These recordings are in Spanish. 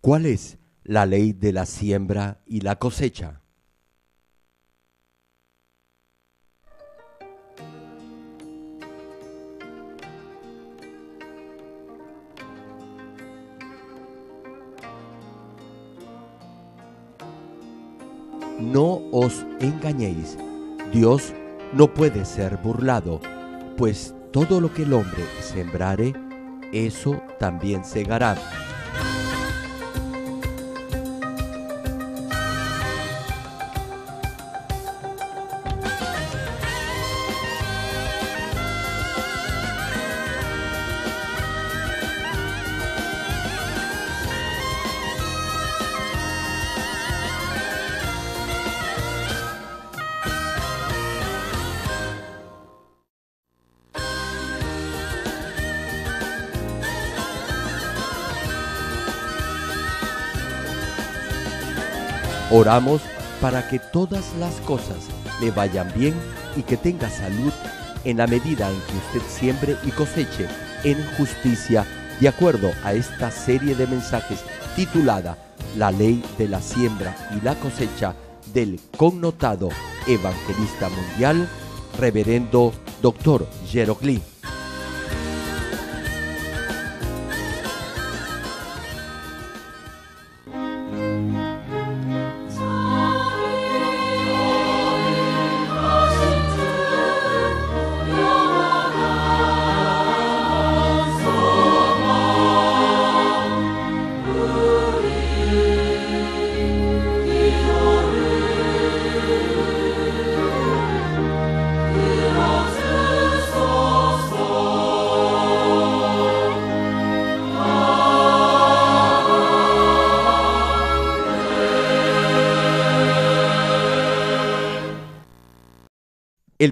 ¿Cuál es la ley de la siembra y la cosecha? No os engañéis, Dios no puede ser burlado, pues todo lo que el hombre sembrare, eso también segará. Oramos para que todas las cosas le vayan bien y que tenga salud en la medida en que usted siembre y coseche en justicia de acuerdo a esta serie de mensajes titulada La ley de la siembra y la cosecha del connotado evangelista mundial, reverendo doctor Jeroclín.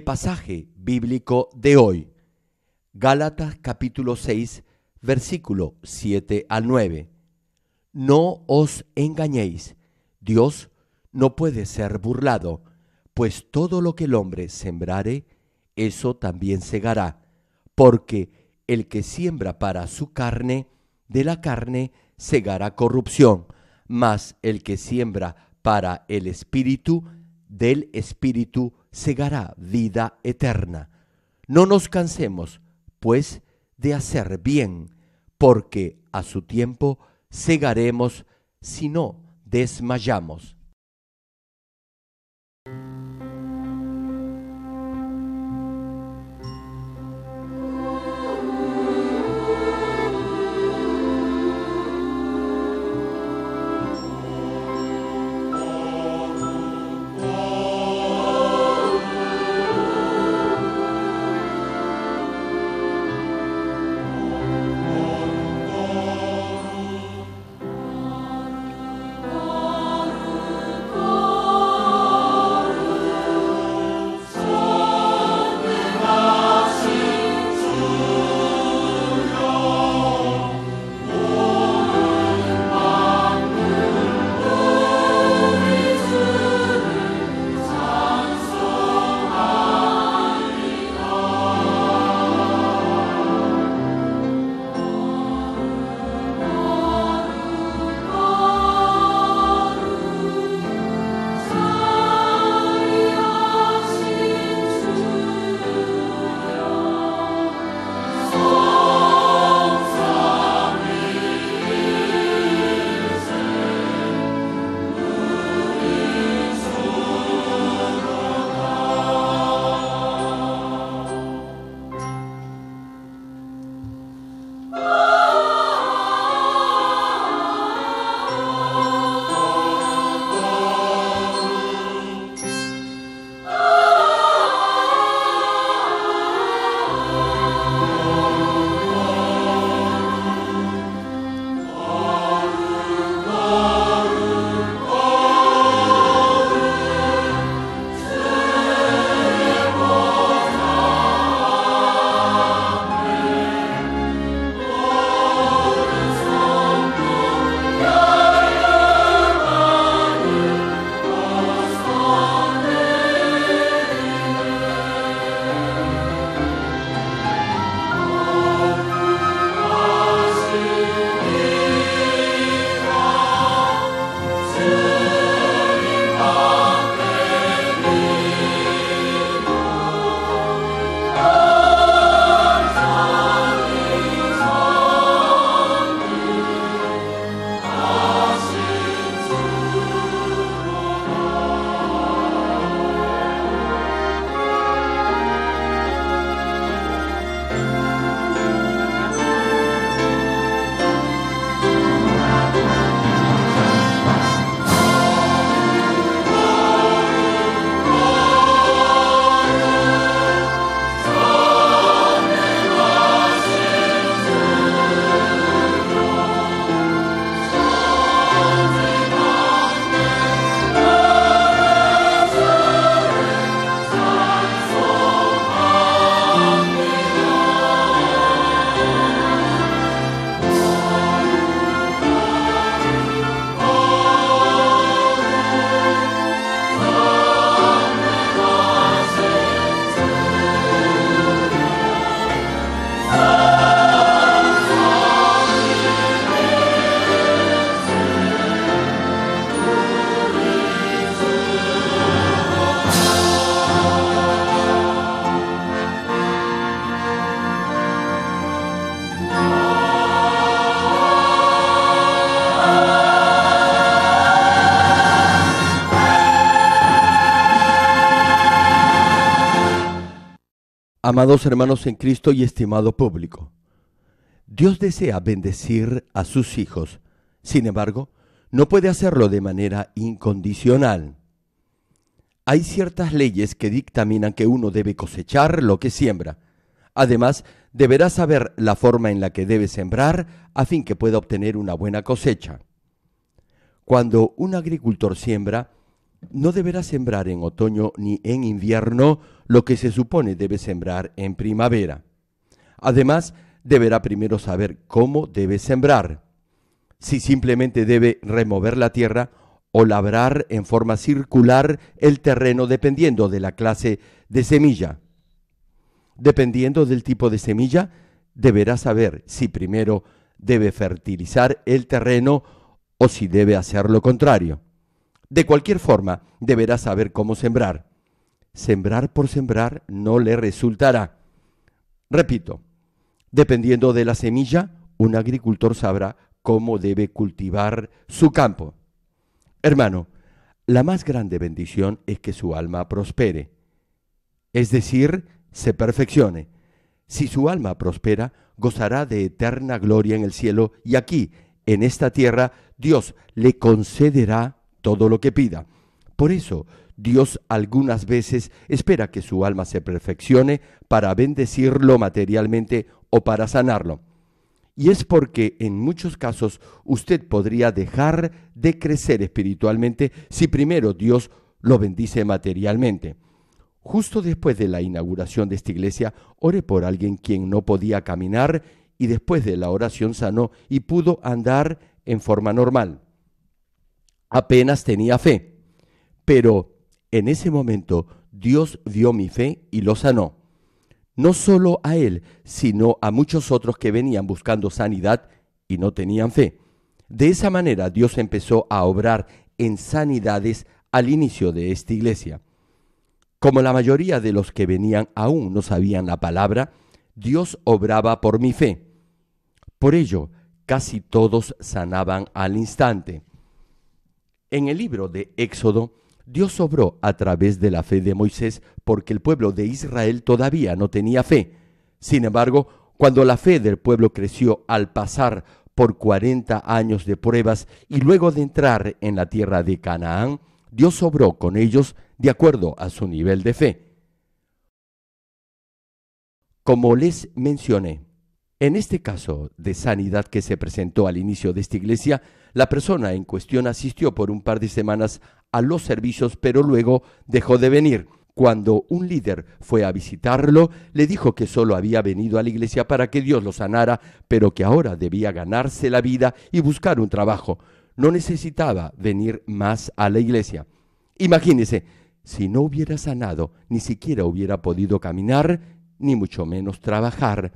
pasaje bíblico de hoy. Gálatas capítulo 6, versículo 7 al 9. No os engañéis, Dios no puede ser burlado, pues todo lo que el hombre sembrare, eso también segará, porque el que siembra para su carne, de la carne segará corrupción, mas el que siembra para el espíritu, del espíritu segará vida eterna. No nos cansemos, pues, de hacer bien, porque a su tiempo segaremos si no desmayamos. Amados hermanos en Cristo y estimado público, Dios desea bendecir a sus hijos, sin embargo, no puede hacerlo de manera incondicional. Hay ciertas leyes que dictaminan que uno debe cosechar lo que siembra. Además, deberá saber la forma en la que debe sembrar a fin que pueda obtener una buena cosecha. Cuando un agricultor siembra, no deberá sembrar en otoño ni en invierno lo que se supone debe sembrar en primavera. Además, deberá primero saber cómo debe sembrar, si simplemente debe remover la tierra o labrar en forma circular el terreno dependiendo de la clase de semilla. Dependiendo del tipo de semilla, deberá saber si primero debe fertilizar el terreno o si debe hacer lo contrario. De cualquier forma, deberá saber cómo sembrar. Sembrar por sembrar no le resultará. Repito, dependiendo de la semilla, un agricultor sabrá cómo debe cultivar su campo. Hermano, la más grande bendición es que su alma prospere, es decir, se perfeccione. Si su alma prospera, gozará de eterna gloria en el cielo y aquí, en esta tierra, Dios le concederá todo lo que pida. Por eso, Dios algunas veces espera que su alma se perfeccione para bendecirlo materialmente o para sanarlo. Y es porque en muchos casos usted podría dejar de crecer espiritualmente si primero Dios lo bendice materialmente. Justo después de la inauguración de esta iglesia, ore por alguien quien no podía caminar y después de la oración sanó y pudo andar en forma normal apenas tenía fe. Pero en ese momento Dios vio mi fe y lo sanó. No solo a él, sino a muchos otros que venían buscando sanidad y no tenían fe. De esa manera Dios empezó a obrar en sanidades al inicio de esta iglesia. Como la mayoría de los que venían aún no sabían la palabra, Dios obraba por mi fe. Por ello, casi todos sanaban al instante. En el libro de Éxodo, Dios obró a través de la fe de Moisés porque el pueblo de Israel todavía no tenía fe. Sin embargo, cuando la fe del pueblo creció al pasar por 40 años de pruebas y luego de entrar en la tierra de Canaán, Dios obró con ellos de acuerdo a su nivel de fe. Como les mencioné, en este caso de sanidad que se presentó al inicio de esta iglesia, la persona en cuestión asistió por un par de semanas a los servicios, pero luego dejó de venir. Cuando un líder fue a visitarlo, le dijo que solo había venido a la iglesia para que Dios lo sanara, pero que ahora debía ganarse la vida y buscar un trabajo. No necesitaba venir más a la iglesia. Imagínese, si no hubiera sanado, ni siquiera hubiera podido caminar, ni mucho menos trabajar.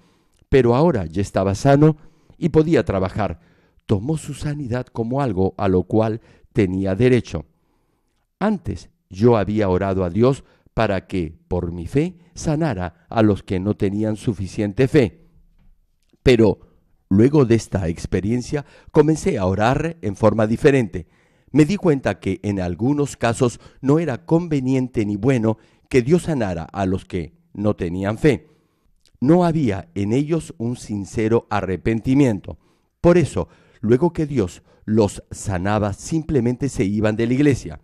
Pero ahora ya estaba sano y podía trabajar tomó su sanidad como algo a lo cual tenía derecho. Antes yo había orado a Dios para que, por mi fe, sanara a los que no tenían suficiente fe. Pero luego de esta experiencia comencé a orar en forma diferente. Me di cuenta que en algunos casos no era conveniente ni bueno que Dios sanara a los que no tenían fe. No había en ellos un sincero arrepentimiento. Por eso Luego que Dios los sanaba, simplemente se iban de la iglesia.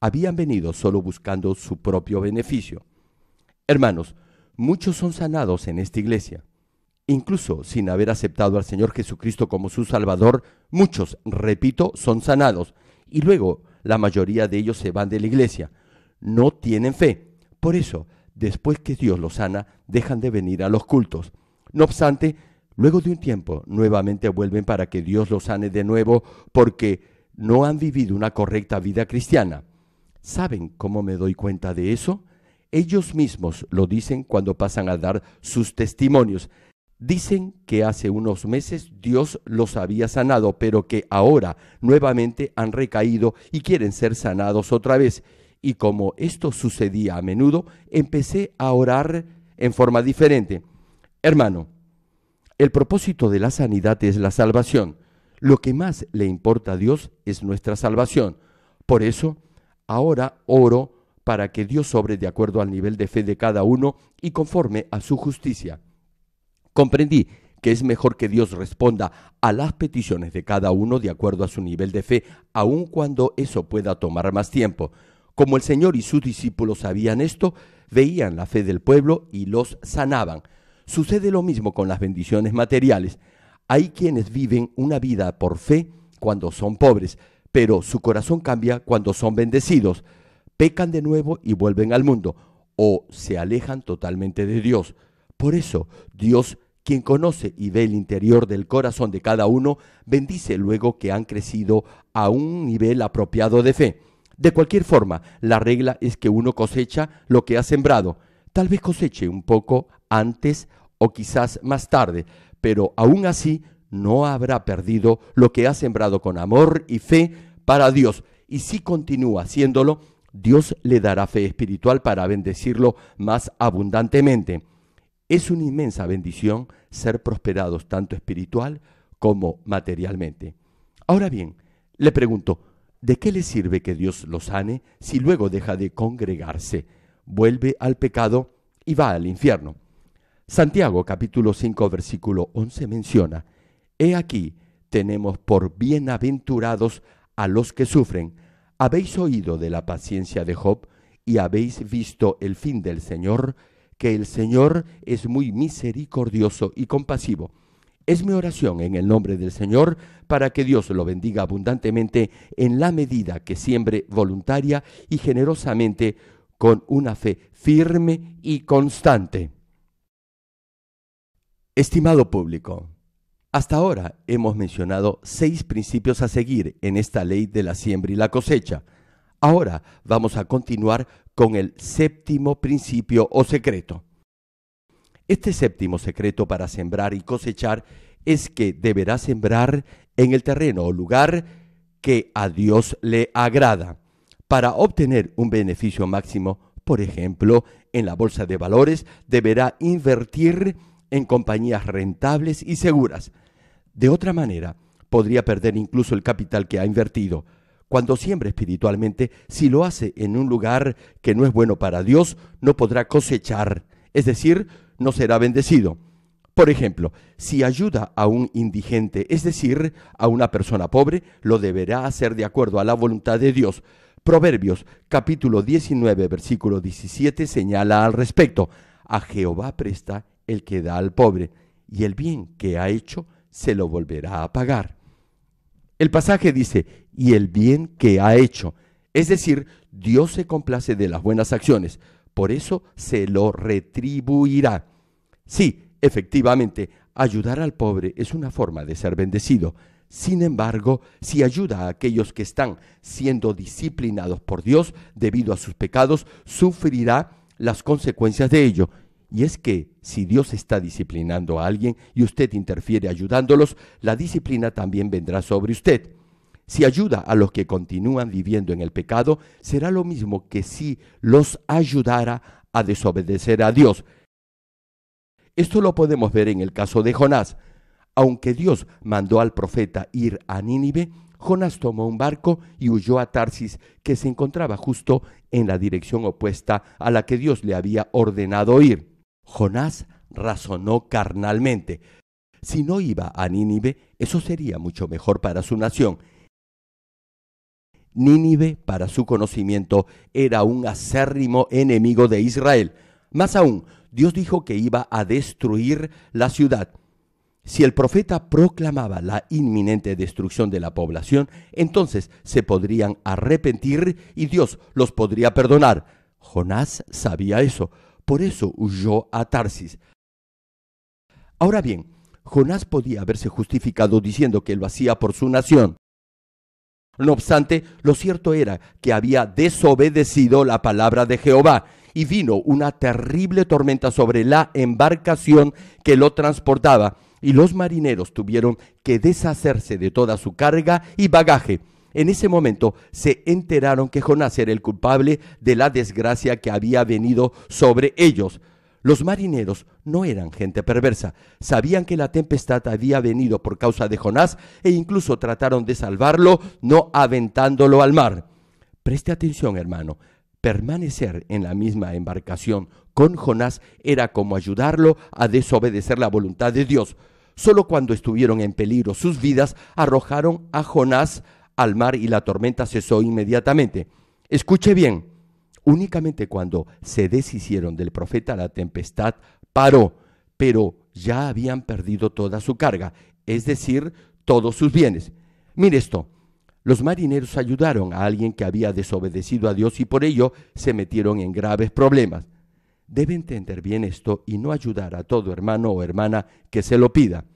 Habían venido solo buscando su propio beneficio. Hermanos, muchos son sanados en esta iglesia. Incluso sin haber aceptado al Señor Jesucristo como su Salvador, muchos, repito, son sanados. Y luego la mayoría de ellos se van de la iglesia. No tienen fe. Por eso, después que Dios los sana, dejan de venir a los cultos. No obstante, Luego de un tiempo, nuevamente vuelven para que Dios los sane de nuevo porque no han vivido una correcta vida cristiana. ¿Saben cómo me doy cuenta de eso? Ellos mismos lo dicen cuando pasan a dar sus testimonios. Dicen que hace unos meses Dios los había sanado, pero que ahora nuevamente han recaído y quieren ser sanados otra vez. Y como esto sucedía a menudo, empecé a orar en forma diferente. Hermano, el propósito de la sanidad es la salvación. Lo que más le importa a Dios es nuestra salvación. Por eso, ahora oro para que Dios sobre de acuerdo al nivel de fe de cada uno y conforme a su justicia. Comprendí que es mejor que Dios responda a las peticiones de cada uno de acuerdo a su nivel de fe, aun cuando eso pueda tomar más tiempo. Como el Señor y sus discípulos sabían esto, veían la fe del pueblo y los sanaban. Sucede lo mismo con las bendiciones materiales. Hay quienes viven una vida por fe cuando son pobres, pero su corazón cambia cuando son bendecidos. Pecan de nuevo y vuelven al mundo, o se alejan totalmente de Dios. Por eso, Dios, quien conoce y ve el interior del corazón de cada uno, bendice luego que han crecido a un nivel apropiado de fe. De cualquier forma, la regla es que uno cosecha lo que ha sembrado. Tal vez coseche un poco antes o quizás más tarde, pero aún así no habrá perdido lo que ha sembrado con amor y fe para Dios. Y si continúa haciéndolo, Dios le dará fe espiritual para bendecirlo más abundantemente. Es una inmensa bendición ser prosperados tanto espiritual como materialmente. Ahora bien, le pregunto, ¿de qué le sirve que Dios lo sane si luego deja de congregarse, vuelve al pecado y va al infierno? Santiago capítulo 5 versículo 11 menciona, He aquí, tenemos por bienaventurados a los que sufren. Habéis oído de la paciencia de Job y habéis visto el fin del Señor, que el Señor es muy misericordioso y compasivo. Es mi oración en el nombre del Señor para que Dios lo bendiga abundantemente en la medida que siembre voluntaria y generosamente con una fe firme y constante. Estimado público, hasta ahora hemos mencionado seis principios a seguir en esta ley de la siembra y la cosecha. Ahora vamos a continuar con el séptimo principio o secreto. Este séptimo secreto para sembrar y cosechar es que deberá sembrar en el terreno o lugar que a Dios le agrada para obtener un beneficio máximo. Por ejemplo, en la bolsa de valores deberá invertir en compañías rentables y seguras. De otra manera, podría perder incluso el capital que ha invertido. Cuando siembra espiritualmente, si lo hace en un lugar que no es bueno para Dios, no podrá cosechar, es decir, no será bendecido. Por ejemplo, si ayuda a un indigente, es decir, a una persona pobre, lo deberá hacer de acuerdo a la voluntad de Dios. Proverbios capítulo 19 versículo 17 señala al respecto, a Jehová presta el que da al pobre, y el bien que ha hecho se lo volverá a pagar. El pasaje dice, y el bien que ha hecho, es decir, Dios se complace de las buenas acciones, por eso se lo retribuirá. Sí, efectivamente, ayudar al pobre es una forma de ser bendecido. Sin embargo, si ayuda a aquellos que están siendo disciplinados por Dios debido a sus pecados, sufrirá las consecuencias de ello. Y es que si Dios está disciplinando a alguien y usted interfiere ayudándolos, la disciplina también vendrá sobre usted. Si ayuda a los que continúan viviendo en el pecado, será lo mismo que si los ayudara a desobedecer a Dios. Esto lo podemos ver en el caso de Jonás. Aunque Dios mandó al profeta ir a Nínive, Jonás tomó un barco y huyó a Tarsis, que se encontraba justo en la dirección opuesta a la que Dios le había ordenado ir. Jonás razonó carnalmente. Si no iba a Nínive, eso sería mucho mejor para su nación. Nínive, para su conocimiento, era un acérrimo enemigo de Israel. Más aún, Dios dijo que iba a destruir la ciudad. Si el profeta proclamaba la inminente destrucción de la población, entonces se podrían arrepentir y Dios los podría perdonar. Jonás sabía eso, por eso huyó a Tarsis. Ahora bien, Jonás podía haberse justificado diciendo que lo hacía por su nación. No obstante, lo cierto era que había desobedecido la palabra de Jehová y vino una terrible tormenta sobre la embarcación que lo transportaba y los marineros tuvieron que deshacerse de toda su carga y bagaje en ese momento se enteraron que Jonás era el culpable de la desgracia que había venido sobre ellos. Los marineros no eran gente perversa, sabían que la tempestad había venido por causa de Jonás e incluso trataron de salvarlo no aventándolo al mar. Preste atención, hermano, permanecer en la misma embarcación con Jonás era como ayudarlo a desobedecer la voluntad de Dios. Solo cuando estuvieron en peligro sus vidas arrojaron a Jonás al mar y la tormenta cesó inmediatamente. Escuche bien, únicamente cuando se deshicieron del profeta la tempestad paró, pero ya habían perdido toda su carga, es decir, todos sus bienes. Mire esto, los marineros ayudaron a alguien que había desobedecido a Dios y por ello se metieron en graves problemas. Debe entender bien esto y no ayudar a todo hermano o hermana que se lo pida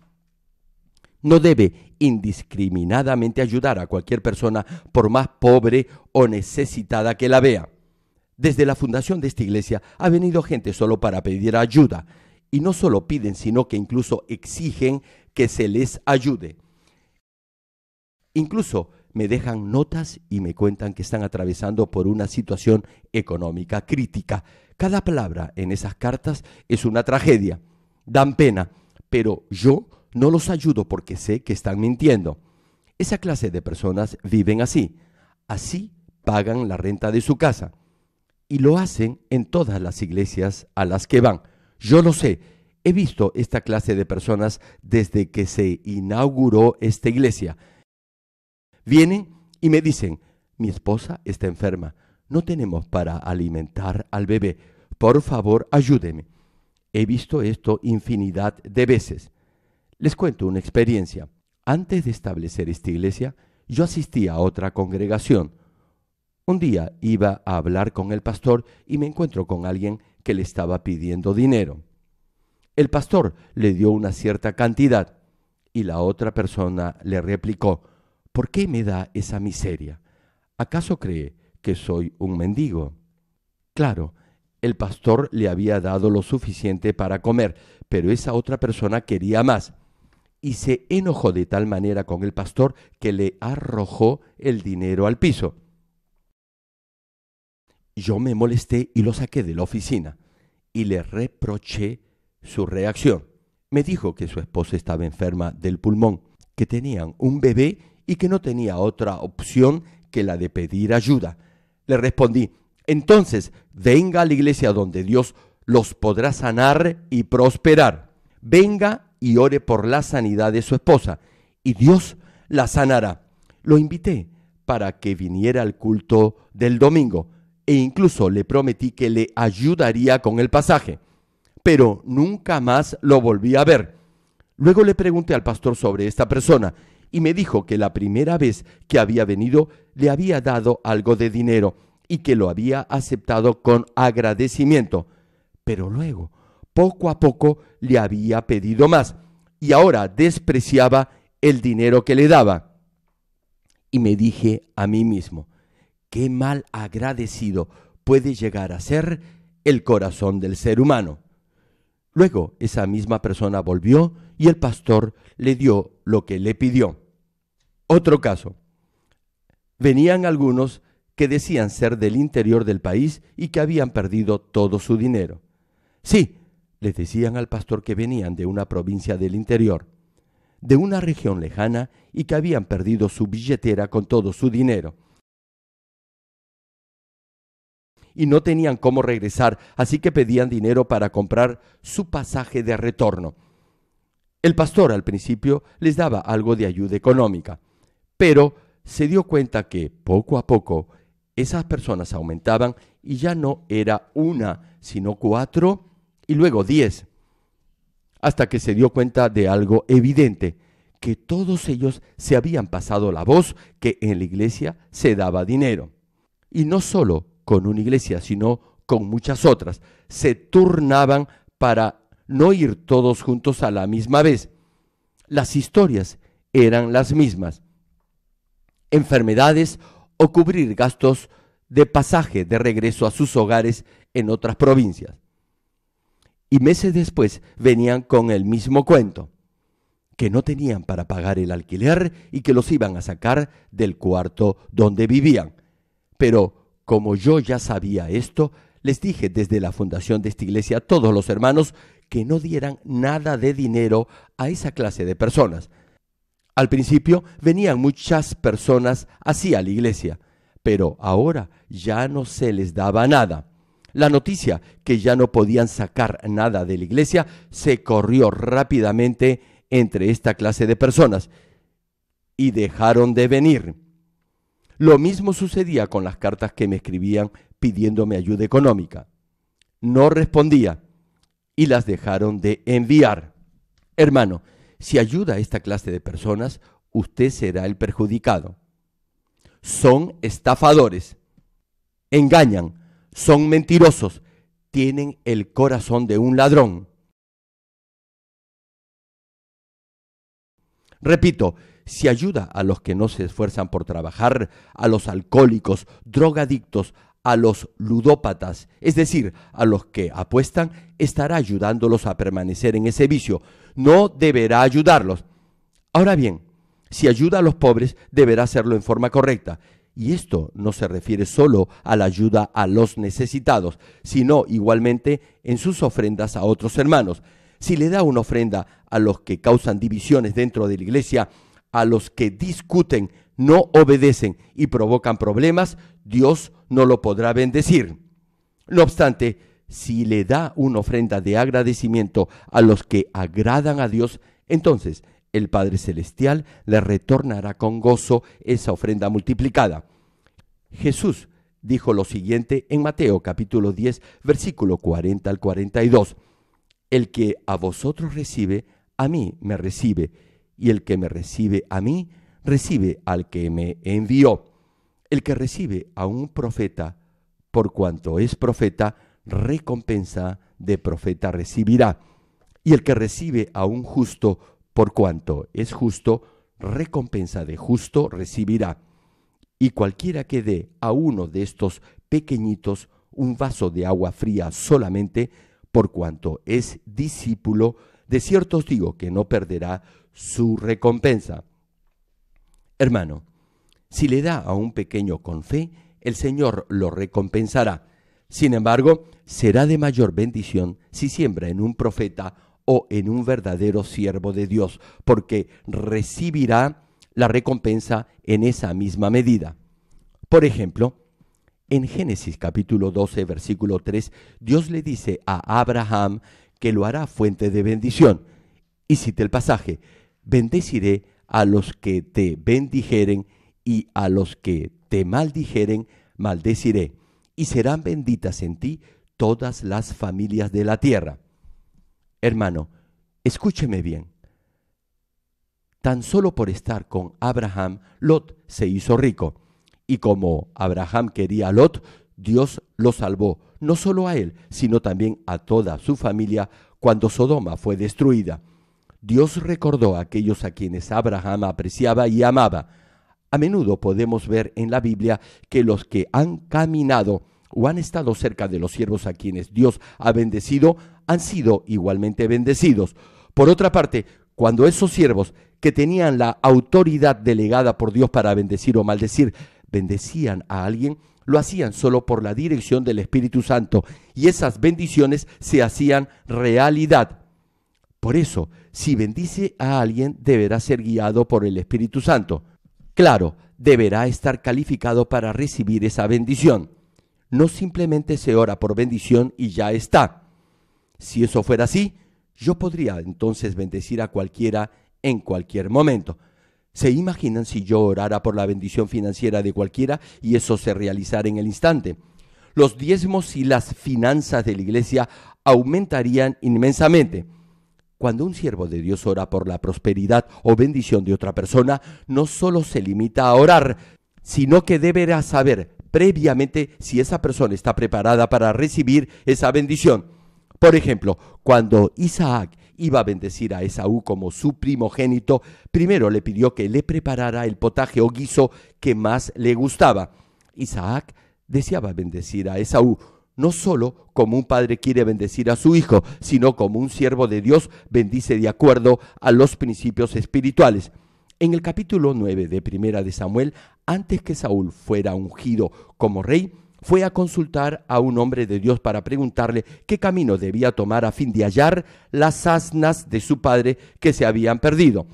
no debe indiscriminadamente ayudar a cualquier persona por más pobre o necesitada que la vea. Desde la fundación de esta iglesia ha venido gente solo para pedir ayuda, y no solo piden, sino que incluso exigen que se les ayude. Incluso me dejan notas y me cuentan que están atravesando por una situación económica crítica. Cada palabra en esas cartas es una tragedia. Dan pena, pero yo no los ayudo porque sé que están mintiendo. Esa clase de personas viven así. Así pagan la renta de su casa. Y lo hacen en todas las iglesias a las que van. Yo lo sé. He visto esta clase de personas desde que se inauguró esta iglesia. Vienen y me dicen, mi esposa está enferma. No tenemos para alimentar al bebé. Por favor, ayúdeme. He visto esto infinidad de veces. Les cuento una experiencia. Antes de establecer esta iglesia, yo asistía a otra congregación. Un día iba a hablar con el pastor y me encuentro con alguien que le estaba pidiendo dinero. El pastor le dio una cierta cantidad y la otra persona le replicó, ¿por qué me da esa miseria? ¿Acaso cree que soy un mendigo? Claro, el pastor le había dado lo suficiente para comer, pero esa otra persona quería más y se enojó de tal manera con el pastor que le arrojó el dinero al piso. Yo me molesté y lo saqué de la oficina y le reproché su reacción. Me dijo que su esposa estaba enferma del pulmón, que tenían un bebé y que no tenía otra opción que la de pedir ayuda. Le respondí, entonces venga a la iglesia donde Dios los podrá sanar y prosperar. Venga y ore por la sanidad de su esposa, y Dios la sanará. Lo invité para que viniera al culto del domingo, e incluso le prometí que le ayudaría con el pasaje, pero nunca más lo volví a ver. Luego le pregunté al pastor sobre esta persona, y me dijo que la primera vez que había venido le había dado algo de dinero y que lo había aceptado con agradecimiento. Pero luego poco a poco le había pedido más y ahora despreciaba el dinero que le daba. Y me dije a mí mismo, qué mal agradecido puede llegar a ser el corazón del ser humano. Luego esa misma persona volvió y el pastor le dio lo que le pidió. Otro caso. Venían algunos que decían ser del interior del país y que habían perdido todo su dinero. Sí, les decían al pastor que venían de una provincia del interior, de una región lejana y que habían perdido su billetera con todo su dinero. Y no tenían cómo regresar, así que pedían dinero para comprar su pasaje de retorno. El pastor al principio les daba algo de ayuda económica, pero se dio cuenta que poco a poco esas personas aumentaban y ya no era una, sino cuatro y luego 10, hasta que se dio cuenta de algo evidente, que todos ellos se habían pasado la voz que en la iglesia se daba dinero. Y no solo con una iglesia, sino con muchas otras. Se turnaban para no ir todos juntos a la misma vez. Las historias eran las mismas. Enfermedades o cubrir gastos de pasaje de regreso a sus hogares en otras provincias y meses después venían con el mismo cuento, que no tenían para pagar el alquiler y que los iban a sacar del cuarto donde vivían. Pero como yo ya sabía esto, les dije desde la fundación de esta iglesia a todos los hermanos que no dieran nada de dinero a esa clase de personas. Al principio venían muchas personas así a la iglesia, pero ahora ya no se les daba nada. La noticia que ya no podían sacar nada de la iglesia se corrió rápidamente entre esta clase de personas y dejaron de venir. Lo mismo sucedía con las cartas que me escribían pidiéndome ayuda económica. No respondía y las dejaron de enviar. Hermano, si ayuda a esta clase de personas, usted será el perjudicado. Son estafadores. Engañan, son mentirosos, tienen el corazón de un ladrón. Repito, si ayuda a los que no se esfuerzan por trabajar, a los alcohólicos, drogadictos, a los ludópatas, es decir, a los que apuestan, estará ayudándolos a permanecer en ese vicio. No deberá ayudarlos. Ahora bien, si ayuda a los pobres, deberá hacerlo en forma correcta. Y esto no se refiere solo a la ayuda a los necesitados, sino igualmente en sus ofrendas a otros hermanos. Si le da una ofrenda a los que causan divisiones dentro de la iglesia, a los que discuten, no obedecen y provocan problemas, Dios no lo podrá bendecir. No obstante, si le da una ofrenda de agradecimiento a los que agradan a Dios, entonces el Padre Celestial le retornará con gozo esa ofrenda multiplicada. Jesús dijo lo siguiente en Mateo capítulo 10, versículo 40 al 42. El que a vosotros recibe, a mí me recibe, y el que me recibe a mí, recibe al que me envió. El que recibe a un profeta, por cuanto es profeta, recompensa de profeta recibirá. Y el que recibe a un justo, por cuanto es justo, recompensa de justo recibirá. Y cualquiera que dé a uno de estos pequeñitos un vaso de agua fría solamente, por cuanto es discípulo, de cierto os digo que no perderá su recompensa. Hermano, si le da a un pequeño con fe, el Señor lo recompensará. Sin embargo, será de mayor bendición si siembra en un profeta o en un verdadero siervo de Dios, porque recibirá la recompensa en esa misma medida. Por ejemplo, en Génesis capítulo 12, versículo 3, Dios le dice a Abraham que lo hará fuente de bendición. Y cita el pasaje, bendeciré a los que te bendijeren y a los que te maldijeren, maldeciré. Y serán benditas en ti todas las familias de la tierra. Hermano, escúcheme bien. Tan solo por estar con Abraham, Lot se hizo rico. Y como Abraham quería a Lot, Dios lo salvó, no solo a él, sino también a toda su familia cuando Sodoma fue destruida. Dios recordó a aquellos a quienes Abraham apreciaba y amaba. A menudo podemos ver en la Biblia que los que han caminado o han estado cerca de los siervos a quienes Dios ha bendecido, han sido igualmente bendecidos. Por otra parte, cuando esos siervos que tenían la autoridad delegada por Dios para bendecir o maldecir, bendecían a alguien, lo hacían solo por la dirección del Espíritu Santo y esas bendiciones se hacían realidad. Por eso, si bendice a alguien, deberá ser guiado por el Espíritu Santo. Claro, deberá estar calificado para recibir esa bendición. No simplemente se ora por bendición y ya está. Si eso fuera así, yo podría entonces bendecir a cualquiera en cualquier momento. ¿Se imaginan si yo orara por la bendición financiera de cualquiera y eso se realizara en el instante? Los diezmos y las finanzas de la iglesia aumentarían inmensamente. Cuando un siervo de Dios ora por la prosperidad o bendición de otra persona, no solo se limita a orar, sino que deberá saber previamente si esa persona está preparada para recibir esa bendición. Por ejemplo, cuando Isaac iba a bendecir a Esaú como su primogénito, primero le pidió que le preparara el potaje o guiso que más le gustaba. Isaac deseaba bendecir a Esaú, no solo como un padre quiere bendecir a su hijo, sino como un siervo de Dios bendice de acuerdo a los principios espirituales. En el capítulo 9 de Primera de Samuel antes que Saúl fuera ungido como rey, fue a consultar a un hombre de Dios para preguntarle qué camino debía tomar a fin de hallar las asnas de su padre que se habían perdido.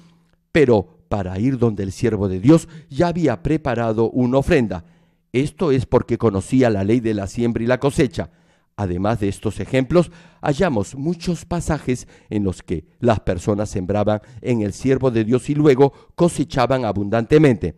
Pero para ir donde el siervo de Dios ya había preparado una ofrenda. Esto es porque conocía la ley de la siembra y la cosecha. Además de estos ejemplos, hallamos muchos pasajes en los que las personas sembraban en el siervo de Dios y luego cosechaban abundantemente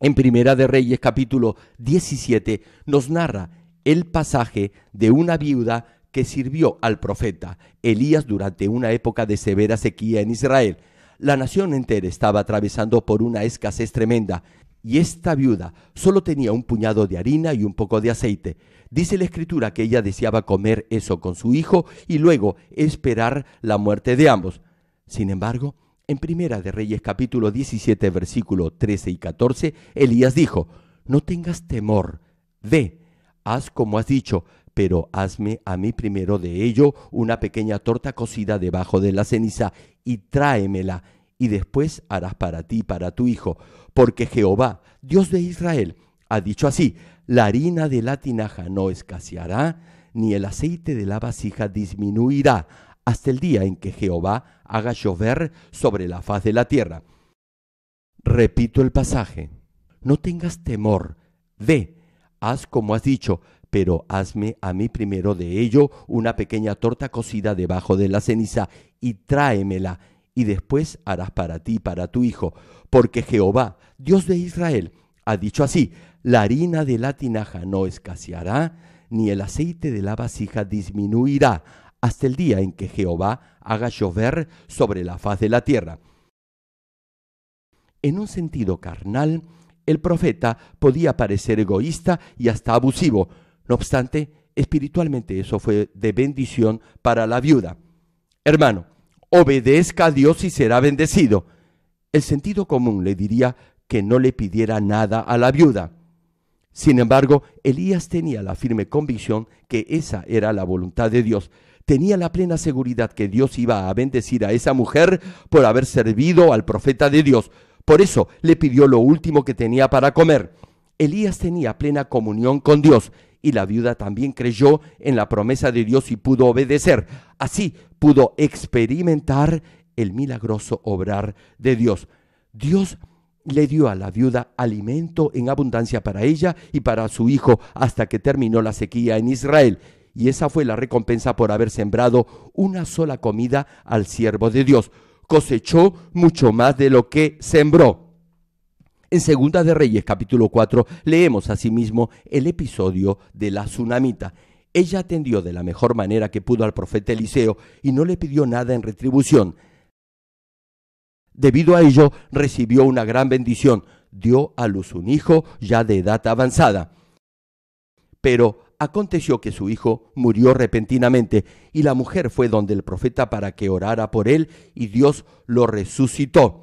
en Primera de Reyes capítulo 17 nos narra el pasaje de una viuda que sirvió al profeta Elías durante una época de severa sequía en Israel. La nación entera estaba atravesando por una escasez tremenda y esta viuda solo tenía un puñado de harina y un poco de aceite. Dice la escritura que ella deseaba comer eso con su hijo y luego esperar la muerte de ambos. Sin embargo, en Primera de Reyes capítulo 17 versículo 13 y 14, Elías dijo, no tengas temor, ve, haz como has dicho, pero hazme a mí primero de ello una pequeña torta cocida debajo de la ceniza y tráemela, y después harás para ti y para tu hijo, porque Jehová, Dios de Israel, ha dicho así, la harina de la tinaja no escaseará, ni el aceite de la vasija disminuirá, hasta el día en que Jehová haga llover sobre la faz de la tierra. Repito el pasaje. No tengas temor. Ve, haz como has dicho, pero hazme a mí primero de ello una pequeña torta cocida debajo de la ceniza y tráemela, y después harás para ti, para tu hijo, porque Jehová, Dios de Israel, ha dicho así, la harina de la tinaja no escaseará, ni el aceite de la vasija disminuirá, hasta el día en que Jehová haga llover sobre la faz de la tierra. En un sentido carnal, el profeta podía parecer egoísta y hasta abusivo. No obstante, espiritualmente eso fue de bendición para la viuda. Hermano, obedezca a Dios y será bendecido. El sentido común le diría que no le pidiera nada a la viuda. Sin embargo, Elías tenía la firme convicción que esa era la voluntad de Dios tenía la plena seguridad que Dios iba a bendecir a esa mujer por haber servido al profeta de Dios. Por eso le pidió lo último que tenía para comer. Elías tenía plena comunión con Dios y la viuda también creyó en la promesa de Dios y pudo obedecer. Así pudo experimentar el milagroso obrar de Dios. Dios le dio a la viuda alimento en abundancia para ella y para su hijo hasta que terminó la sequía en Israel y esa fue la recompensa por haber sembrado una sola comida al siervo de Dios. Cosechó mucho más de lo que sembró. En Segunda de Reyes capítulo 4 leemos asimismo el episodio de la tsunamita. Ella atendió de la mejor manera que pudo al profeta Eliseo y no le pidió nada en retribución. Debido a ello recibió una gran bendición. Dio a luz un hijo ya de edad avanzada. Pero aconteció que su hijo murió repentinamente y la mujer fue donde el profeta para que orara por él y Dios lo resucitó.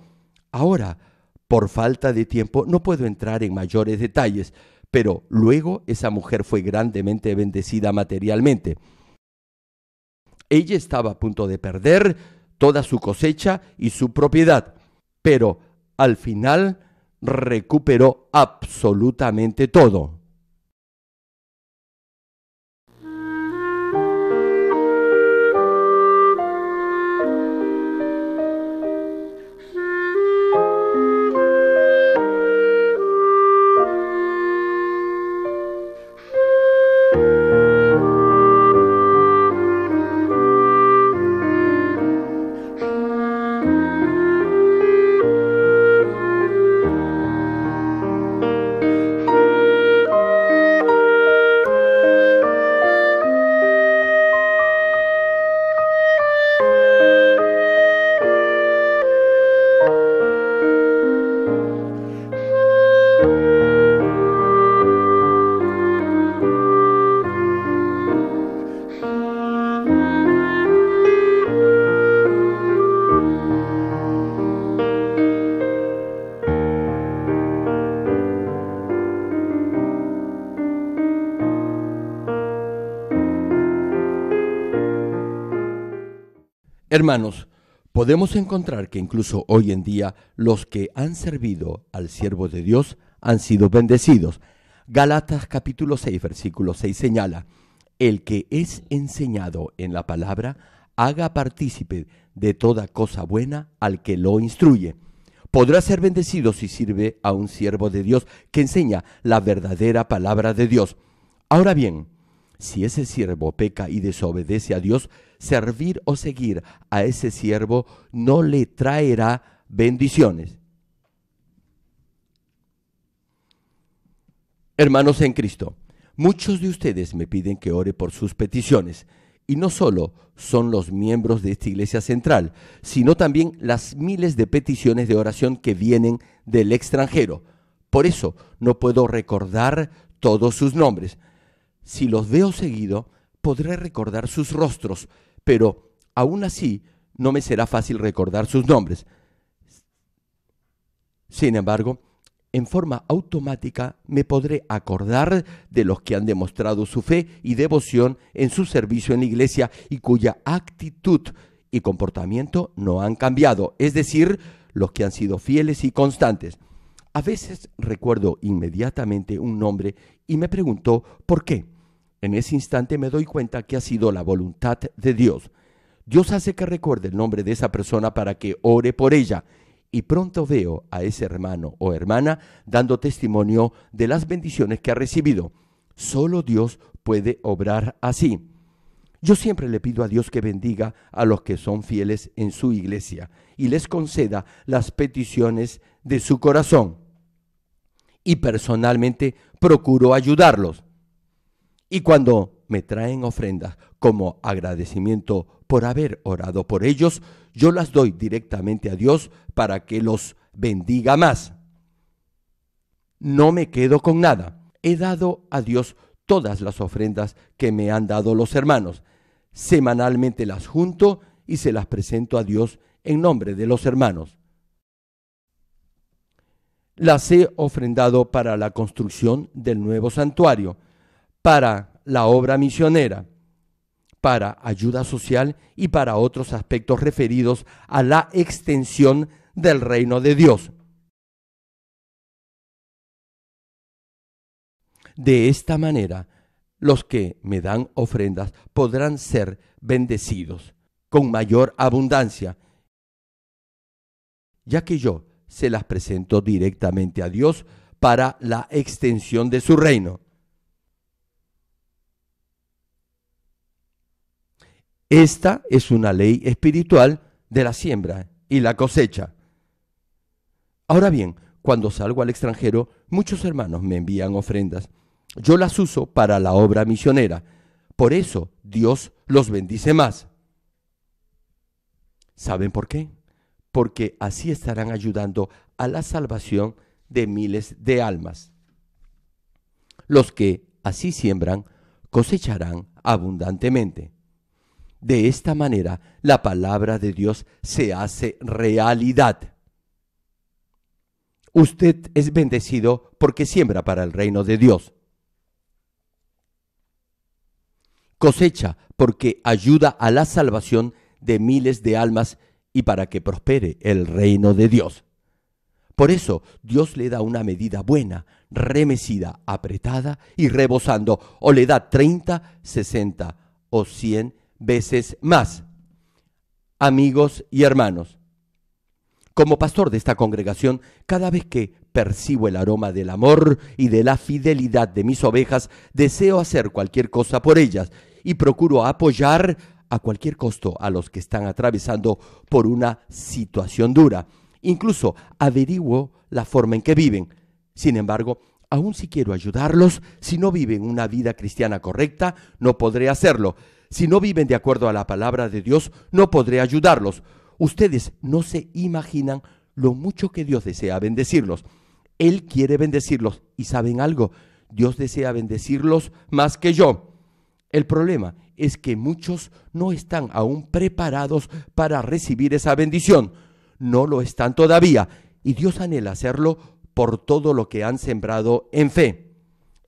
Ahora, por falta de tiempo, no puedo entrar en mayores detalles, pero luego esa mujer fue grandemente bendecida materialmente. Ella estaba a punto de perder toda su cosecha y su propiedad, pero al final recuperó absolutamente todo. Hermanos, podemos encontrar que incluso hoy en día los que han servido al siervo de Dios han sido bendecidos. Galatas capítulo 6, versículo 6 señala, el que es enseñado en la palabra, haga partícipe de toda cosa buena al que lo instruye. Podrá ser bendecido si sirve a un siervo de Dios que enseña la verdadera palabra de Dios. Ahora bien, si ese siervo peca y desobedece a Dios, servir o seguir a ese siervo no le traerá bendiciones. Hermanos en Cristo, muchos de ustedes me piden que ore por sus peticiones, y no solo son los miembros de esta iglesia central, sino también las miles de peticiones de oración que vienen del extranjero. Por eso no puedo recordar todos sus nombres, si los veo seguido, podré recordar sus rostros, pero aún así no me será fácil recordar sus nombres. Sin embargo, en forma automática me podré acordar de los que han demostrado su fe y devoción en su servicio en la iglesia y cuya actitud y comportamiento no han cambiado, es decir, los que han sido fieles y constantes. A veces recuerdo inmediatamente un nombre y me pregunto por qué. En ese instante me doy cuenta que ha sido la voluntad de Dios. Dios hace que recuerde el nombre de esa persona para que ore por ella. Y pronto veo a ese hermano o hermana dando testimonio de las bendiciones que ha recibido. Solo Dios puede obrar así. Yo siempre le pido a Dios que bendiga a los que son fieles en su iglesia y les conceda las peticiones de su corazón. Y personalmente procuro ayudarlos. Y cuando me traen ofrendas como agradecimiento por haber orado por ellos, yo las doy directamente a Dios para que los bendiga más. No me quedo con nada. He dado a Dios todas las ofrendas que me han dado los hermanos. Semanalmente las junto y se las presento a Dios en nombre de los hermanos. Las he ofrendado para la construcción del nuevo santuario, para la obra misionera para ayuda social y para otros aspectos referidos a la extensión del reino de Dios. De esta manera, los que me dan ofrendas podrán ser bendecidos con mayor abundancia, ya que yo se las presento directamente a Dios para la extensión de su reino. Esta es una ley espiritual de la siembra y la cosecha. Ahora bien, cuando salgo al extranjero, muchos hermanos me envían ofrendas. Yo las uso para la obra misionera. Por eso Dios los bendice más. ¿Saben por qué? Porque así estarán ayudando a la salvación de miles de almas. Los que así siembran cosecharán abundantemente. De esta manera, la palabra de Dios se hace realidad. Usted es bendecido porque siembra para el reino de Dios. Cosecha porque ayuda a la salvación de miles de almas y para que prospere el reino de Dios. Por eso Dios le da una medida buena, remecida, apretada y rebosando, o le da 30, 60 o 100 veces más. Amigos y hermanos, como pastor de esta congregación, cada vez que percibo el aroma del amor y de la fidelidad de mis ovejas, deseo hacer cualquier cosa por ellas y procuro apoyar a cualquier costo a los que están atravesando por una situación dura. Incluso averiguo la forma en que viven. Sin embargo, aun si quiero ayudarlos, si no viven una vida cristiana correcta, no podré hacerlo. Si no viven de acuerdo a la palabra de Dios, no podré ayudarlos. Ustedes no se imaginan lo mucho que Dios desea bendecirlos. Él quiere bendecirlos. ¿Y saben algo? Dios desea bendecirlos más que yo. El problema es que muchos no están aún preparados para recibir esa bendición. No lo están todavía. Y Dios anhela hacerlo por todo lo que han sembrado en fe.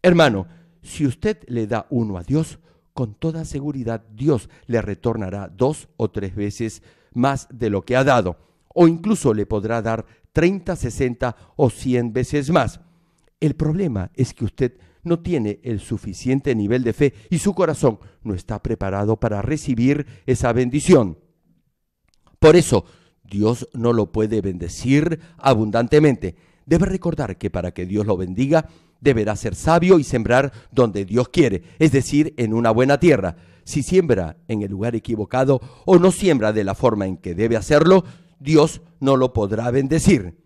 Hermano, si usted le da uno a Dios, con toda seguridad Dios le retornará dos o tres veces más de lo que ha dado, o incluso le podrá dar 30, 60 o 100 veces más. El problema es que usted no tiene el suficiente nivel de fe y su corazón no está preparado para recibir esa bendición. Por eso, Dios no lo puede bendecir abundantemente. Debe recordar que para que Dios lo bendiga, deberá ser sabio y sembrar donde Dios quiere, es decir, en una buena tierra. Si siembra en el lugar equivocado o no siembra de la forma en que debe hacerlo, Dios no lo podrá bendecir.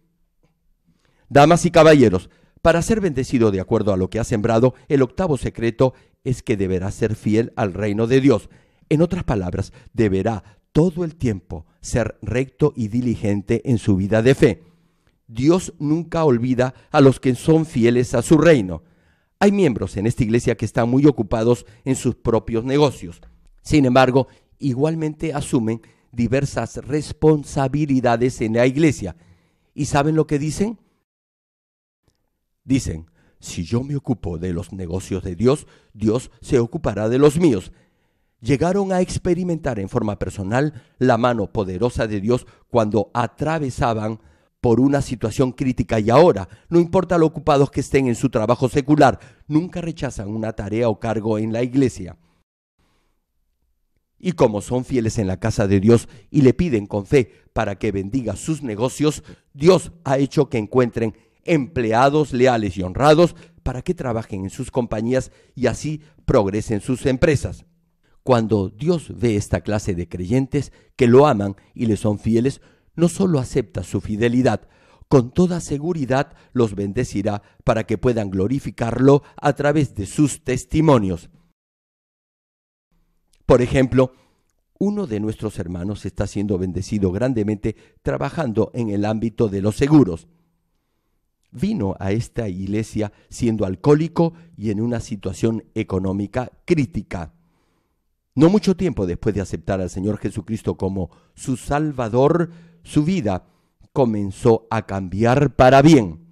Damas y caballeros, para ser bendecido de acuerdo a lo que ha sembrado, el octavo secreto es que deberá ser fiel al reino de Dios. En otras palabras, deberá todo el tiempo ser recto y diligente en su vida de fe. Dios nunca olvida a los que son fieles a su reino. Hay miembros en esta iglesia que están muy ocupados en sus propios negocios. Sin embargo, igualmente asumen diversas responsabilidades en la iglesia. ¿Y saben lo que dicen? Dicen, si yo me ocupo de los negocios de Dios, Dios se ocupará de los míos. Llegaron a experimentar en forma personal la mano poderosa de Dios cuando atravesaban por una situación crítica y ahora, no importa lo ocupados que estén en su trabajo secular, nunca rechazan una tarea o cargo en la iglesia. Y como son fieles en la casa de Dios y le piden con fe para que bendiga sus negocios, Dios ha hecho que encuentren empleados leales y honrados para que trabajen en sus compañías y así progresen sus empresas. Cuando Dios ve esta clase de creyentes que lo aman y le son fieles, no solo acepta su fidelidad, con toda seguridad los bendecirá para que puedan glorificarlo a través de sus testimonios. Por ejemplo, uno de nuestros hermanos está siendo bendecido grandemente trabajando en el ámbito de los seguros. Vino a esta iglesia siendo alcohólico y en una situación económica crítica. No mucho tiempo después de aceptar al Señor Jesucristo como su Salvador, su vida comenzó a cambiar para bien.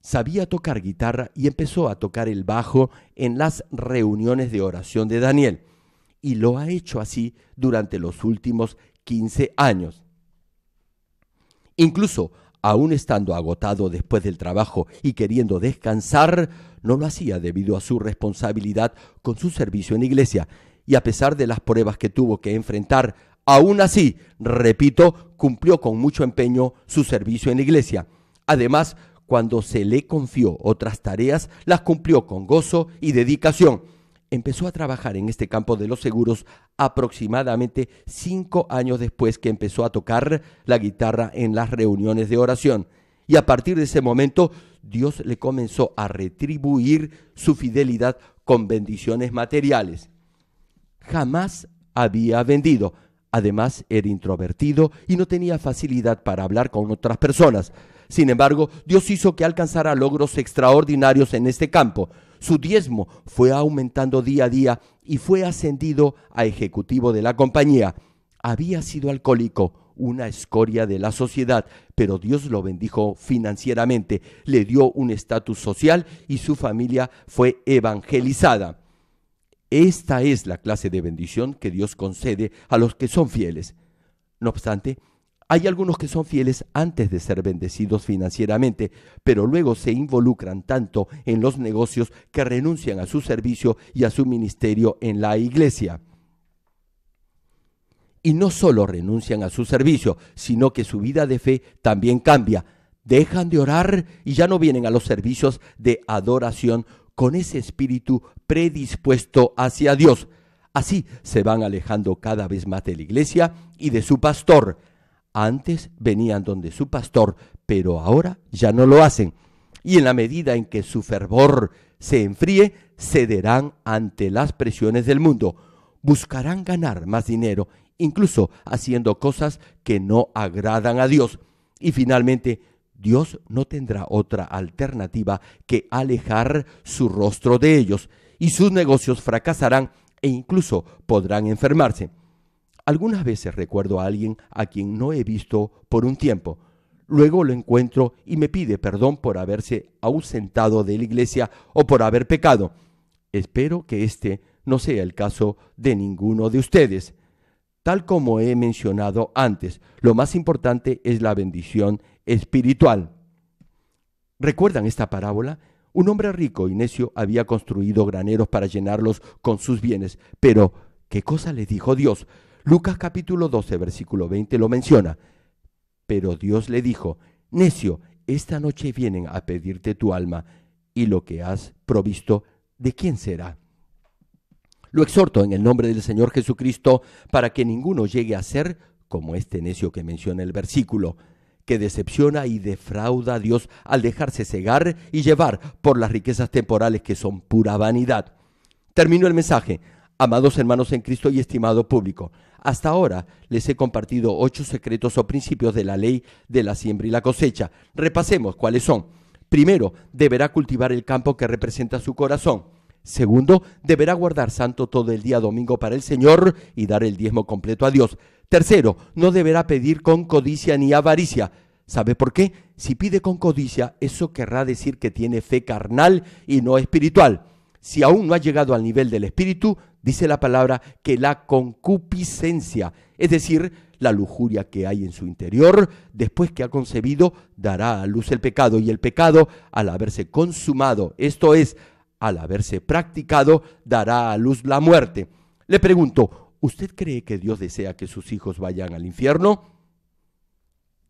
Sabía tocar guitarra y empezó a tocar el bajo en las reuniones de oración de Daniel, y lo ha hecho así durante los últimos 15 años. Incluso, aún estando agotado después del trabajo y queriendo descansar, no lo hacía debido a su responsabilidad con su servicio en iglesia, y a pesar de las pruebas que tuvo que enfrentar, aún así, repito, cumplió con mucho empeño su servicio en la iglesia. Además, cuando se le confió otras tareas, las cumplió con gozo y dedicación. Empezó a trabajar en este campo de los seguros aproximadamente cinco años después que empezó a tocar la guitarra en las reuniones de oración. Y a partir de ese momento, Dios le comenzó a retribuir su fidelidad con bendiciones materiales. Jamás había vendido, Además, era introvertido y no tenía facilidad para hablar con otras personas. Sin embargo, Dios hizo que alcanzara logros extraordinarios en este campo. Su diezmo fue aumentando día a día y fue ascendido a ejecutivo de la compañía. Había sido alcohólico, una escoria de la sociedad, pero Dios lo bendijo financieramente, le dio un estatus social y su familia fue evangelizada. Esta es la clase de bendición que Dios concede a los que son fieles. No obstante, hay algunos que son fieles antes de ser bendecidos financieramente, pero luego se involucran tanto en los negocios que renuncian a su servicio y a su ministerio en la iglesia. Y no solo renuncian a su servicio, sino que su vida de fe también cambia. Dejan de orar y ya no vienen a los servicios de adoración con ese espíritu predispuesto hacia Dios. Así se van alejando cada vez más de la iglesia y de su pastor. Antes venían donde su pastor, pero ahora ya no lo hacen. Y en la medida en que su fervor se enfríe, cederán ante las presiones del mundo. Buscarán ganar más dinero, incluso haciendo cosas que no agradan a Dios. Y finalmente Dios no tendrá otra alternativa que alejar su rostro de ellos, y sus negocios fracasarán e incluso podrán enfermarse. Algunas veces recuerdo a alguien a quien no he visto por un tiempo. Luego lo encuentro y me pide perdón por haberse ausentado de la iglesia o por haber pecado. Espero que este no sea el caso de ninguno de ustedes. Tal como he mencionado antes, lo más importante es la bendición espiritual. ¿Recuerdan esta parábola? Un hombre rico y necio había construido graneros para llenarlos con sus bienes, pero ¿qué cosa le dijo Dios? Lucas capítulo 12, versículo 20 lo menciona. Pero Dios le dijo, necio, esta noche vienen a pedirte tu alma, y lo que has provisto, ¿de quién será? Lo exhorto en el nombre del Señor Jesucristo para que ninguno llegue a ser como este necio que menciona el versículo que decepciona y defrauda a Dios al dejarse cegar y llevar por las riquezas temporales que son pura vanidad. Termino el mensaje. Amados hermanos en Cristo y estimado público, hasta ahora les he compartido ocho secretos o principios de la ley de la siembra y la cosecha. Repasemos cuáles son. Primero, deberá cultivar el campo que representa su corazón. Segundo, deberá guardar santo todo el día domingo para el Señor y dar el diezmo completo a Dios. Tercero, no deberá pedir con codicia ni avaricia. ¿Sabe por qué? Si pide con codicia, eso querrá decir que tiene fe carnal y no espiritual. Si aún no ha llegado al nivel del espíritu, dice la palabra que la concupiscencia, es decir, la lujuria que hay en su interior, después que ha concebido, dará a luz el pecado. Y el pecado, al haberse consumado, esto es, al haberse practicado, dará a luz la muerte. Le pregunto, ¿Usted cree que Dios desea que sus hijos vayan al infierno?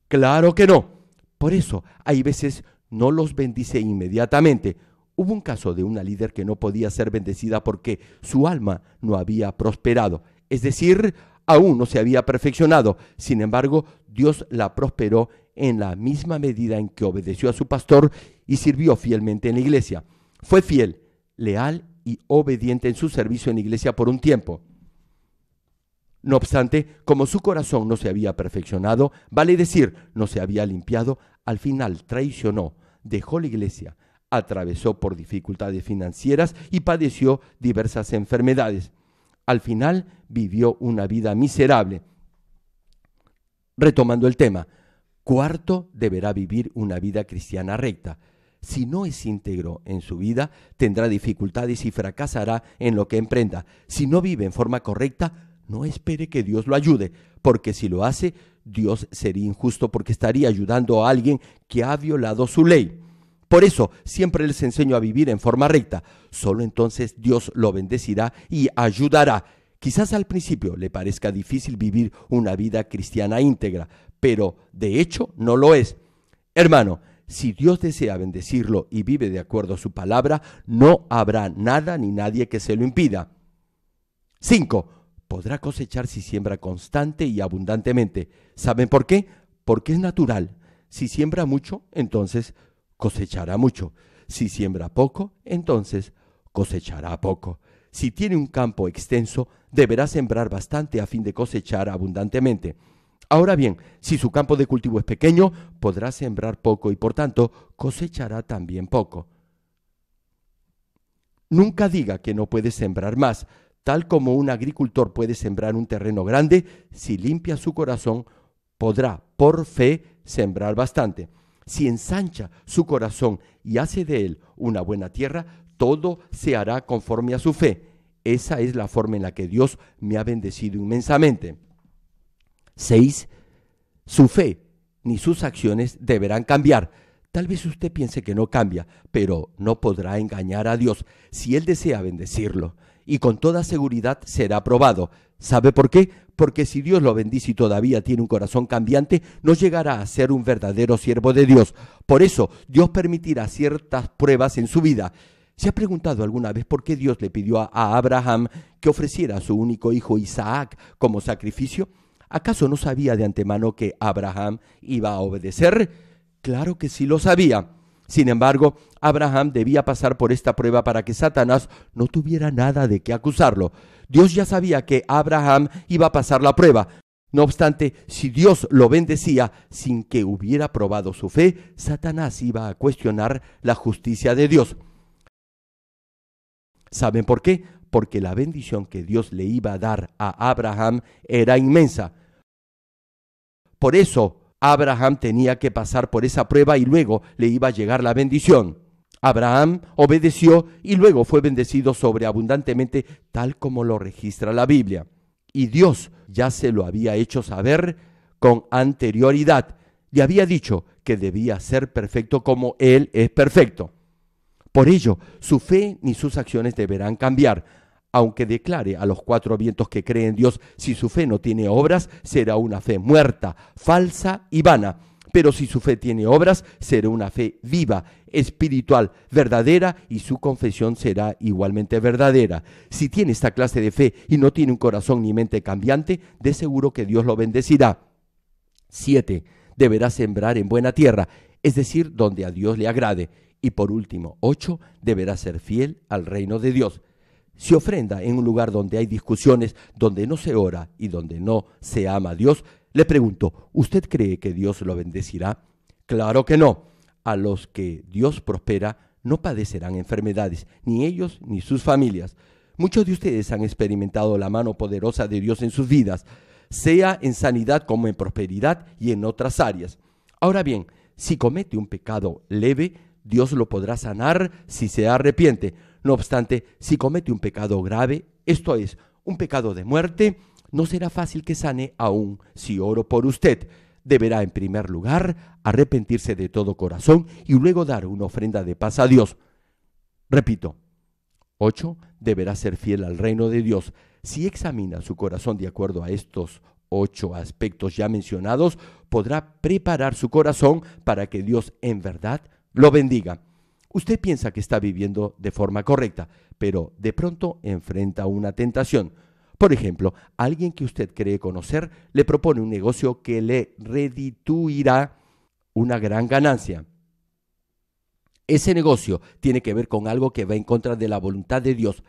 Claro que no. Por eso, hay veces no los bendice inmediatamente. Hubo un caso de una líder que no podía ser bendecida porque su alma no había prosperado, es decir, aún no se había perfeccionado. Sin embargo, Dios la prosperó en la misma medida en que obedeció a su pastor y sirvió fielmente en la iglesia. Fue fiel, leal y obediente en su servicio en la iglesia por un tiempo. No obstante, como su corazón no se había perfeccionado, vale decir, no se había limpiado, al final traicionó, dejó la iglesia, atravesó por dificultades financieras y padeció diversas enfermedades. Al final vivió una vida miserable. Retomando el tema, cuarto deberá vivir una vida cristiana recta. Si no es íntegro en su vida, tendrá dificultades y fracasará en lo que emprenda. Si no vive en forma correcta, no espere que Dios lo ayude, porque si lo hace, Dios sería injusto porque estaría ayudando a alguien que ha violado su ley. Por eso siempre les enseño a vivir en forma recta. Solo entonces Dios lo bendecirá y ayudará. Quizás al principio le parezca difícil vivir una vida cristiana íntegra, pero de hecho no lo es. Hermano, si Dios desea bendecirlo y vive de acuerdo a su palabra, no habrá nada ni nadie que se lo impida. 5 podrá cosechar si siembra constante y abundantemente. ¿Saben por qué? Porque es natural. Si siembra mucho, entonces cosechará mucho. Si siembra poco, entonces cosechará poco. Si tiene un campo extenso, deberá sembrar bastante a fin de cosechar abundantemente. Ahora bien, si su campo de cultivo es pequeño, podrá sembrar poco y por tanto cosechará también poco. Nunca diga que no puede sembrar más, Tal como un agricultor puede sembrar un terreno grande, si limpia su corazón, podrá, por fe, sembrar bastante. Si ensancha su corazón y hace de él una buena tierra, todo se hará conforme a su fe. Esa es la forma en la que Dios me ha bendecido inmensamente. 6. Su fe ni sus acciones deberán cambiar. Tal vez usted piense que no cambia, pero no podrá engañar a Dios si Él desea bendecirlo y con toda seguridad será probado. ¿Sabe por qué? Porque si Dios lo bendice y todavía tiene un corazón cambiante, no llegará a ser un verdadero siervo de Dios. Por eso, Dios permitirá ciertas pruebas en su vida. ¿Se ha preguntado alguna vez por qué Dios le pidió a Abraham que ofreciera a su único hijo Isaac como sacrificio? ¿Acaso no sabía de antemano que Abraham iba a obedecer? Claro que sí lo sabía. Sin embargo, Abraham debía pasar por esta prueba para que Satanás no tuviera nada de qué acusarlo. Dios ya sabía que Abraham iba a pasar la prueba. No obstante, si Dios lo bendecía sin que hubiera probado su fe, Satanás iba a cuestionar la justicia de Dios. ¿Saben por qué? Porque la bendición que Dios le iba a dar a Abraham era inmensa. Por eso, Abraham tenía que pasar por esa prueba y luego le iba a llegar la bendición. Abraham obedeció y luego fue bendecido sobreabundantemente tal como lo registra la Biblia. Y Dios ya se lo había hecho saber con anterioridad. y había dicho que debía ser perfecto como Él es perfecto. Por ello, su fe ni sus acciones deberán cambiar aunque declare a los cuatro vientos que cree en Dios, si su fe no tiene obras, será una fe muerta, falsa y vana. Pero si su fe tiene obras, será una fe viva, espiritual, verdadera, y su confesión será igualmente verdadera. Si tiene esta clase de fe y no tiene un corazón ni mente cambiante, de seguro que Dios lo bendecirá. 7. Deberá sembrar en buena tierra, es decir, donde a Dios le agrade. Y por último, 8. Deberá ser fiel al reino de Dios. Si ofrenda en un lugar donde hay discusiones, donde no se ora y donde no se ama a Dios, le pregunto, ¿usted cree que Dios lo bendecirá? Claro que no. A los que Dios prospera no padecerán enfermedades, ni ellos ni sus familias. Muchos de ustedes han experimentado la mano poderosa de Dios en sus vidas, sea en sanidad como en prosperidad y en otras áreas. Ahora bien, si comete un pecado leve, Dios lo podrá sanar si se arrepiente. No obstante, si comete un pecado grave, esto es, un pecado de muerte, no será fácil que sane aún si oro por usted. Deberá en primer lugar arrepentirse de todo corazón y luego dar una ofrenda de paz a Dios. Repito, 8. Deberá ser fiel al reino de Dios. Si examina su corazón de acuerdo a estos ocho aspectos ya mencionados, podrá preparar su corazón para que Dios en verdad lo bendiga. Usted piensa que está viviendo de forma correcta, pero de pronto enfrenta una tentación. Por ejemplo, alguien que usted cree conocer le propone un negocio que le redituirá una gran ganancia. Ese negocio tiene que ver con algo que va en contra de la voluntad de Dios.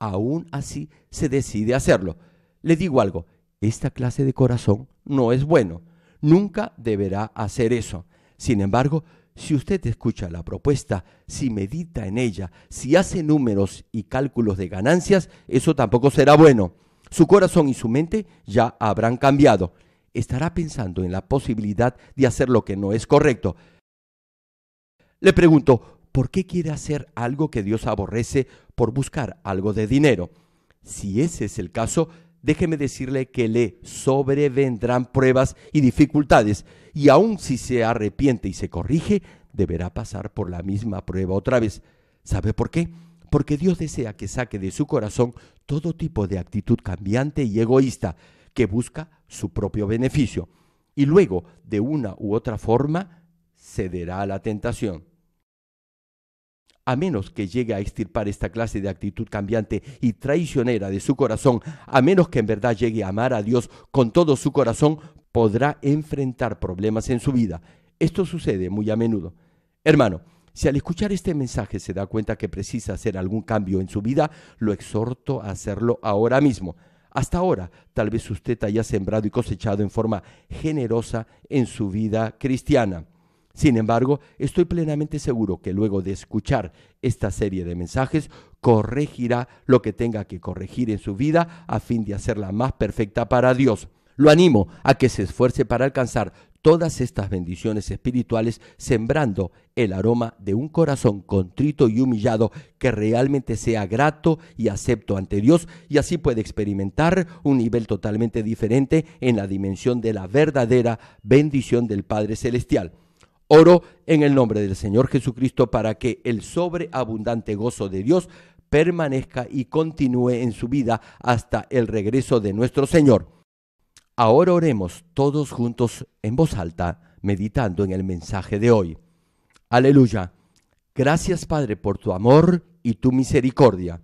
Aún así, se decide hacerlo. Le digo algo, esta clase de corazón no es bueno. Nunca deberá hacer eso. Sin embargo, si usted escucha la propuesta, si medita en ella, si hace números y cálculos de ganancias, eso tampoco será bueno. Su corazón y su mente ya habrán cambiado. Estará pensando en la posibilidad de hacer lo que no es correcto. Le pregunto, ¿por qué quiere hacer algo que Dios aborrece por buscar algo de dinero? Si ese es el caso, déjeme decirle que le sobrevendrán pruebas y dificultades, y aun si se arrepiente y se corrige, deberá pasar por la misma prueba otra vez. ¿Sabe por qué? Porque Dios desea que saque de su corazón todo tipo de actitud cambiante y egoísta que busca su propio beneficio, y luego, de una u otra forma, cederá a la tentación a menos que llegue a extirpar esta clase de actitud cambiante y traicionera de su corazón, a menos que en verdad llegue a amar a Dios con todo su corazón, podrá enfrentar problemas en su vida. Esto sucede muy a menudo. Hermano, si al escuchar este mensaje se da cuenta que precisa hacer algún cambio en su vida, lo exhorto a hacerlo ahora mismo. Hasta ahora, tal vez usted haya sembrado y cosechado en forma generosa en su vida cristiana. Sin embargo, estoy plenamente seguro que luego de escuchar esta serie de mensajes, corregirá lo que tenga que corregir en su vida a fin de hacerla más perfecta para Dios. Lo animo a que se esfuerce para alcanzar todas estas bendiciones espirituales, sembrando el aroma de un corazón contrito y humillado que realmente sea grato y acepto ante Dios y así puede experimentar un nivel totalmente diferente en la dimensión de la verdadera bendición del Padre Celestial. Oro en el nombre del Señor Jesucristo para que el sobreabundante gozo de Dios permanezca y continúe en su vida hasta el regreso de nuestro Señor. Ahora oremos todos juntos en voz alta, meditando en el mensaje de hoy. Aleluya. Gracias Padre por tu amor y tu misericordia.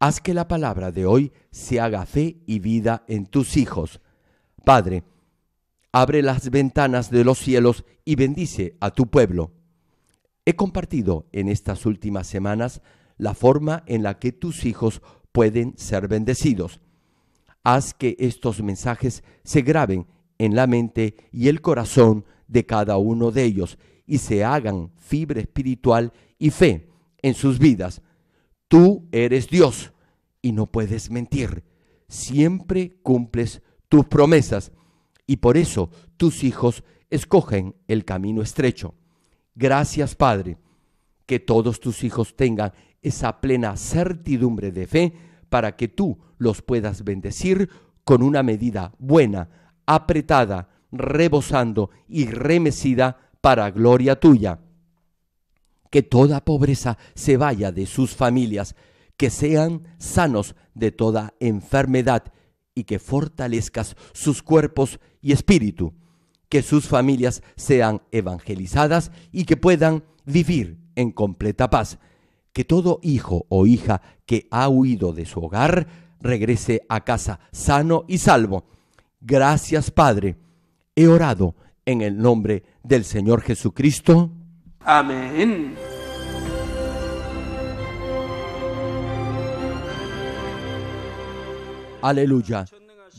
Haz que la palabra de hoy se haga fe y vida en tus hijos. Padre, abre las ventanas de los cielos y bendice a tu pueblo. He compartido en estas últimas semanas la forma en la que tus hijos pueden ser bendecidos. Haz que estos mensajes se graben en la mente y el corazón de cada uno de ellos y se hagan fibra espiritual y fe en sus vidas. Tú eres Dios y no puedes mentir. Siempre cumples tus promesas y por eso tus hijos escogen el camino estrecho. Gracias, Padre, que todos tus hijos tengan esa plena certidumbre de fe para que tú los puedas bendecir con una medida buena, apretada, rebosando y remecida para gloria tuya. Que toda pobreza se vaya de sus familias, que sean sanos de toda enfermedad y que fortalezcas sus cuerpos y espíritu, que sus familias sean evangelizadas y que puedan vivir en completa paz, que todo hijo o hija que ha huido de su hogar regrese a casa sano y salvo. Gracias Padre, he orado en el nombre del Señor Jesucristo. Amén. Aleluya.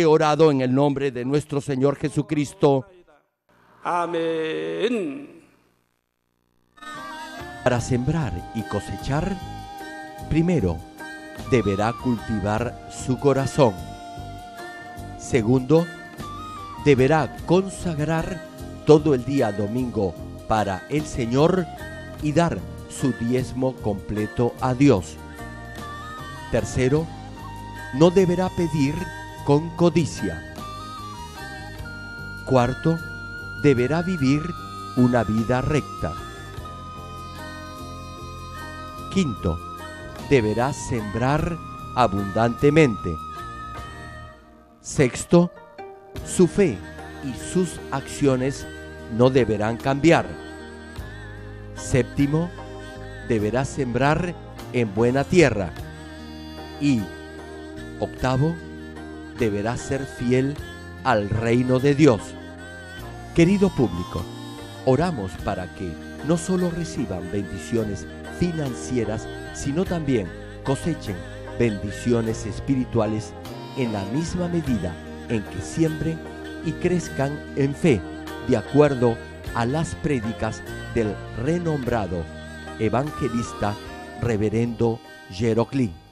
He orado en el nombre de nuestro Señor Jesucristo. Amén. Para sembrar y cosechar, primero deberá cultivar su corazón. Segundo, deberá consagrar todo el día domingo para el Señor y dar su diezmo completo a Dios. Tercero, no deberá pedir con codicia. Cuarto, deberá vivir una vida recta. Quinto, deberá sembrar abundantemente. Sexto, su fe y sus acciones no deberán cambiar. Séptimo, deberá sembrar en buena tierra. Y octavo, Deberá ser fiel al reino de Dios. Querido público, oramos para que no solo reciban bendiciones financieras, sino también cosechen bendiciones espirituales en la misma medida en que siembren y crezcan en fe, de acuerdo a las prédicas del renombrado evangelista reverendo Jeroclin.